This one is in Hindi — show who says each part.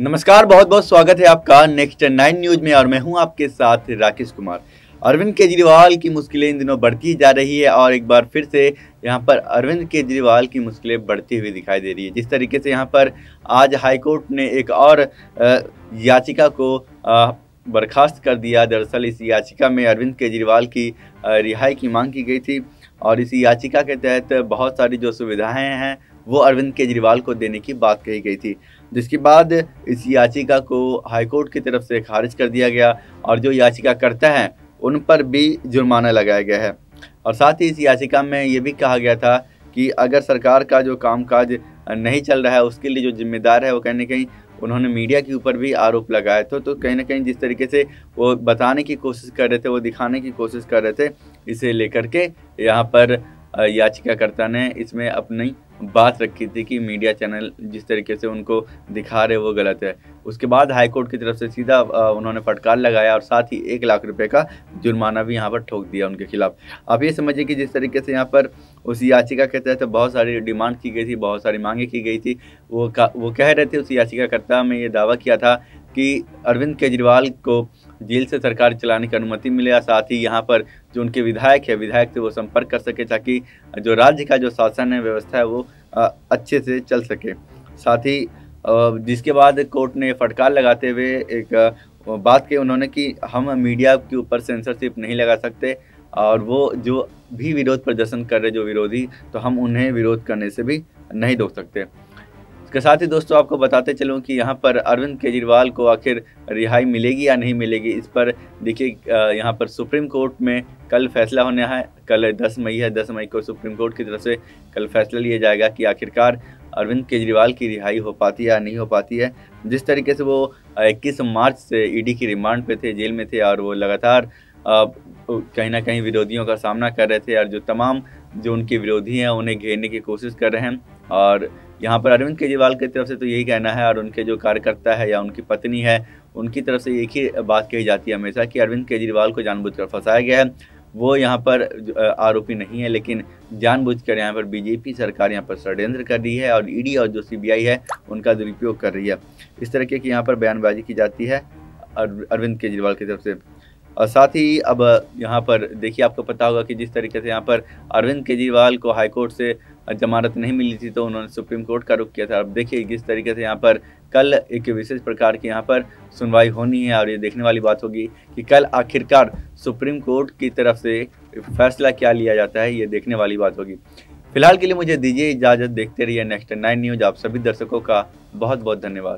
Speaker 1: नमस्कार बहुत बहुत स्वागत है आपका नेक्स्ट नाइन न्यूज में और मैं हूं आपके साथ राकेश कुमार अरविंद केजरीवाल की मुश्किलें इन दिनों बढ़ती जा रही है और एक बार फिर से यहाँ पर अरविंद केजरीवाल की मुश्किलें बढ़ती हुई दिखाई दे रही है जिस तरीके से यहाँ पर आज हाईकोर्ट ने एक और याचिका को बर्खास्त कर दिया दरअसल इस याचिका में अरविंद केजरीवाल की रिहाई की मांग की गई थी और इस याचिका के तहत बहुत सारी जो सुविधाएँ हैं वो अरविंद केजरीवाल को देने की बात कही गई थी जिसके बाद इस याचिका को हाईकोर्ट की तरफ से खारिज कर दिया गया और जो याचिकाकर्ता हैं उन पर भी जुर्माना लगाया गया है और साथ ही इस याचिका में ये भी कहा गया था कि अगर सरकार का जो कामकाज नहीं चल रहा है उसके लिए जो जिम्मेदार है वो कहीं ना कहीं उन्होंने मीडिया के ऊपर भी आरोप लगाए थे तो कहीं ना कहीं जिस तरीके से वो बताने की कोशिश कर रहे थे वो दिखाने की कोशिश कर रहे थे इसे लेकर के यहाँ पर याचिकाकर्ता ने इसमें अपनी बात रखी थी कि मीडिया चैनल जिस तरीके से उनको दिखा रहे वो गलत है उसके बाद हाईकोर्ट की तरफ से सीधा उन्होंने फटकार लगाया और साथ ही एक लाख रुपए का जुर्माना भी यहाँ पर ठोक दिया उनके खिलाफ आप ये समझिए कि जिस तरीके से यहाँ पर उस याचिका के तहत बहुत सारी डिमांड की गई थी बहुत सारी मांगे की गई थी वो का, वो कह रहे थे उस याचिकाकर्ता में ये दावा किया था कि अरविंद केजरीवाल को जेल से सरकार चलाने की अनुमति मिले और साथ ही यहाँ पर जो उनके विधायक है विधायक से वो संपर्क कर सके ताकि जो राज्य का जो शासन है व्यवस्था है वो अच्छे से चल सके साथ ही जिसके बाद कोर्ट ने फटकार लगाते हुए एक बात की उन्होंने कि हम मीडिया के ऊपर सेंसरशिप नहीं लगा सकते और वो जो भी विरोध प्रदर्शन कर रहे जो विरोधी तो हम उन्हें विरोध करने से भी नहीं रोक सकते इसके साथ ही दोस्तों आपको बताते चलूँ कि यहाँ पर अरविंद केजरीवाल को आखिर रिहाई मिलेगी या नहीं मिलेगी इस पर देखिए यहाँ पर सुप्रीम कोर्ट में कल फैसला होना है कल 10 मई है 10 मई को सुप्रीम कोर्ट की तरफ से कल फैसला लिया जाएगा कि आखिरकार अरविंद केजरीवाल की रिहाई हो पाती है या नहीं हो पाती है जिस तरीके से वो 21 मार्च से ईडी की रिमांड पे थे जेल में थे और वो लगातार कहीं ना कहीं विरोधियों का सामना कर रहे थे और जो तमाम जो उनके विरोधी हैं उन्हें घेरने की कोशिश कर रहे हैं और यहाँ पर अरविंद केजरीवाल की के तरफ से तो यही कहना है और उनके जो कार्यकर्ता है या उनकी पत्नी है उनकी तरफ से एक ही बात कही जाती है हमेशा कि अरविंद केजरीवाल को जानबूझकर फंसाया गया है वो यहाँ पर आरोपी नहीं है लेकिन जानबूझकर यहाँ पर बीजेपी सरकार यहाँ पर षड्यंत्र कर रही है और ईडी और जो सीबीआई है उनका दुरुपयोग कर रही है इस तरीके की यहाँ पर बयानबाजी की जाती है अरविंद केजरीवाल की तरफ से और साथ ही अब यहाँ पर देखिए आपको पता होगा कि जिस तरीके से यहाँ पर अरविंद केजरीवाल को हाईकोर्ट से जमानत नहीं मिली थी तो उन्होंने सुप्रीम कोर्ट का रुख किया था अब देखिए किस तरीके से यहाँ पर कल एक विशेष प्रकार की यहाँ पर सुनवाई होनी है और ये देखने वाली बात होगी कि कल आखिरकार सुप्रीम कोर्ट की तरफ से फैसला क्या लिया जाता है ये देखने वाली बात होगी फिलहाल के लिए मुझे दीजिए इजाज़त देखते रहिए नेक्स्ट नाइन न्यूज आप सभी दर्शकों का बहुत बहुत धन्यवाद